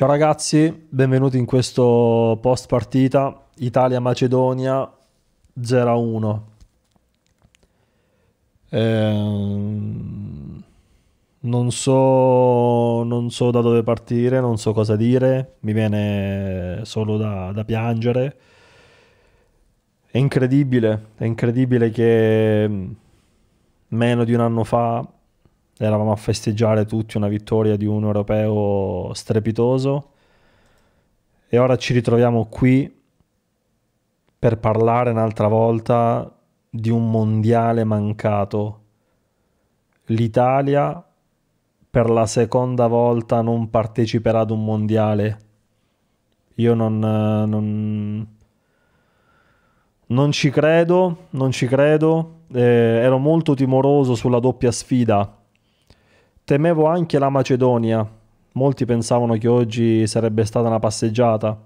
Ciao ragazzi, benvenuti in questo post partita Italia-Macedonia 0-1. Ehm, non, so, non, so, da dove partire, non so cosa dire, mi viene solo da, da piangere. È incredibile, è incredibile che mm, meno di un anno fa eravamo a festeggiare tutti una vittoria di un europeo strepitoso e ora ci ritroviamo qui per parlare un'altra volta di un mondiale mancato. L'Italia per la seconda volta non parteciperà ad un mondiale. Io non, non, non ci credo, non ci credo. Eh, ero molto timoroso sulla doppia sfida Temevo anche la Macedonia. Molti pensavano che oggi sarebbe stata una passeggiata.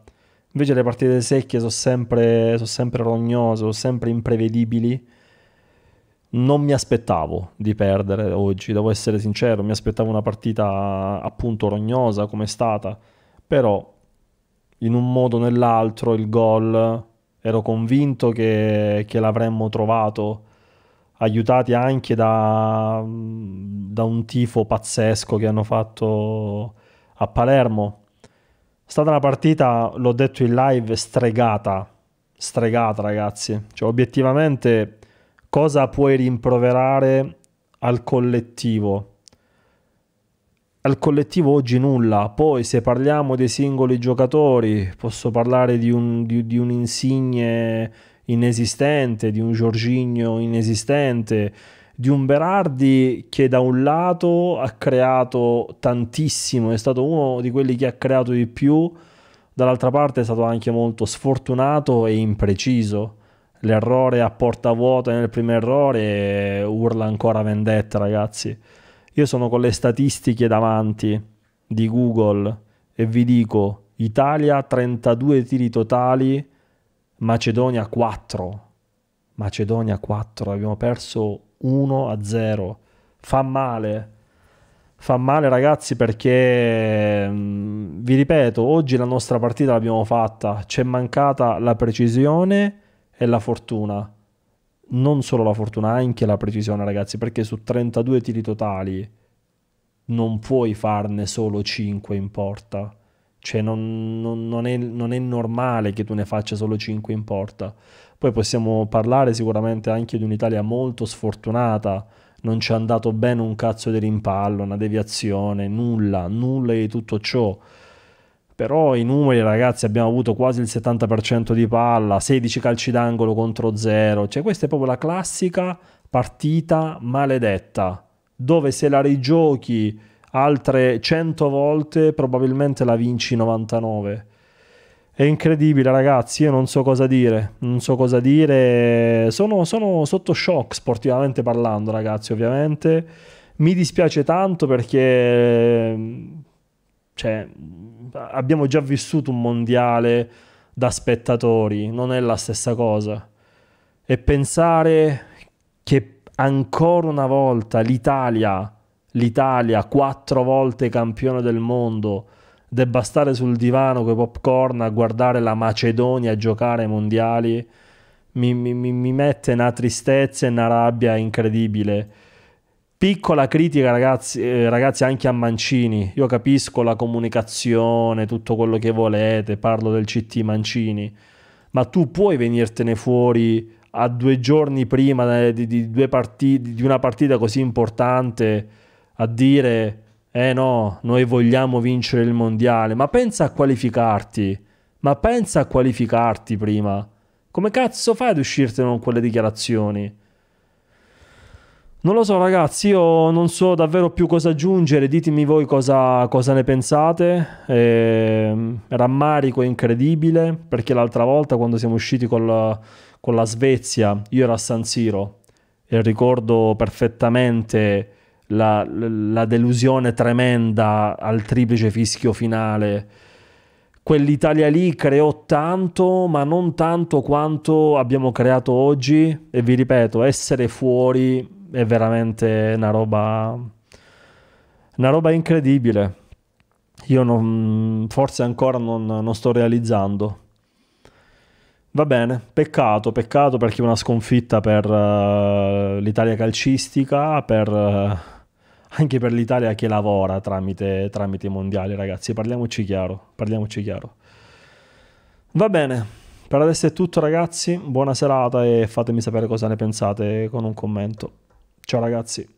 Invece le partite secche sono sempre, sono sempre rognose, sono sempre imprevedibili. Non mi aspettavo di perdere oggi, devo essere sincero, mi aspettavo una partita appunto rognosa come è stata, però in un modo o nell'altro il gol ero convinto che, che l'avremmo trovato aiutati anche da, da un tifo pazzesco che hanno fatto a Palermo. È stata una partita, l'ho detto in live, stregata. Stregata, ragazzi. Cioè, obiettivamente, cosa puoi rimproverare al collettivo? Al collettivo oggi nulla. Poi, se parliamo dei singoli giocatori, posso parlare di un, di, di un insigne inesistente, di un Giorgigno inesistente, di un Berardi che da un lato ha creato tantissimo, è stato uno di quelli che ha creato di più, dall'altra parte è stato anche molto sfortunato e impreciso. L'errore a porta vuota nel primo errore urla ancora vendetta, ragazzi. Io sono con le statistiche davanti di Google e vi dico Italia 32 tiri totali, Macedonia 4. Macedonia 4, abbiamo perso 1 a 0. Fa male. Fa male ragazzi perché mm, vi ripeto, oggi la nostra partita l'abbiamo fatta, c'è mancata la precisione e la fortuna. Non solo la fortuna, anche la precisione ragazzi, perché su 32 tiri totali non puoi farne solo 5 in porta cioè non, non, non, è, non, è, normale che tu ne faccia solo 5 in porta. Poi possiamo parlare sicuramente anche di un'Italia molto sfortunata, non ci è andato bene un cazzo di rimpallo, una deviazione, nulla, nulla di tutto ciò. Però i numeri ragazzi abbiamo avuto quasi il 70% di palla, 16 calci d'angolo contro 0, cioè questa è proprio la classica partita maledetta, dove se la rigiochi altre 100 volte probabilmente la vinci 99. È incredibile ragazzi, io non so cosa dire, non so cosa dire, sono, sono sotto shock sportivamente parlando ragazzi ovviamente, mi dispiace tanto perché ehm, cioè, abbiamo già vissuto un mondiale da spettatori, non è la stessa cosa. E pensare che ancora una volta l'Italia l'Italia, quattro volte campione del mondo, debba stare sul divano con i popcorn a guardare la Macedonia giocare ai mondiali, mi, mi, mi mette una tristezza e una rabbia incredibile. Piccola critica, ragazzi, eh, ragazzi, anche a Mancini. Io capisco la comunicazione, tutto quello che volete, parlo del CT Mancini, ma tu puoi venirtene fuori a due giorni prima eh, di, di, di, partite, di una partita così importante a dire eh no, noi vogliamo vincere il mondiale, ma pensa a qualificarti, ma pensa a qualificarti prima. Come cazzo fai ad uscirtene con quelle dichiarazioni? Non lo so ragazzi, io non so davvero più cosa aggiungere, ditemi voi cosa, cosa ne pensate. Eh, rammarico incredibile, perché l'altra volta quando siamo usciti col, con la Svezia, io ero a San Siro e ricordo perfettamente la, la delusione tremenda al triplice fischio finale. Quell'Italia lì creò tanto, ma non tanto quanto abbiamo creato oggi. E vi ripeto, essere fuori è veramente una roba, una roba incredibile. Io non, forse ancora non, non sto realizzando. Va bene, peccato, peccato perché è una sconfitta per uh, l'Italia calcistica, per uh, anche per l'Italia che lavora tramite, tramite i mondiali, ragazzi. Parliamoci chiaro, parliamoci chiaro. Va bene, per adesso è tutto, ragazzi. Buona serata e fatemi sapere cosa ne pensate con un commento. Ciao, ragazzi.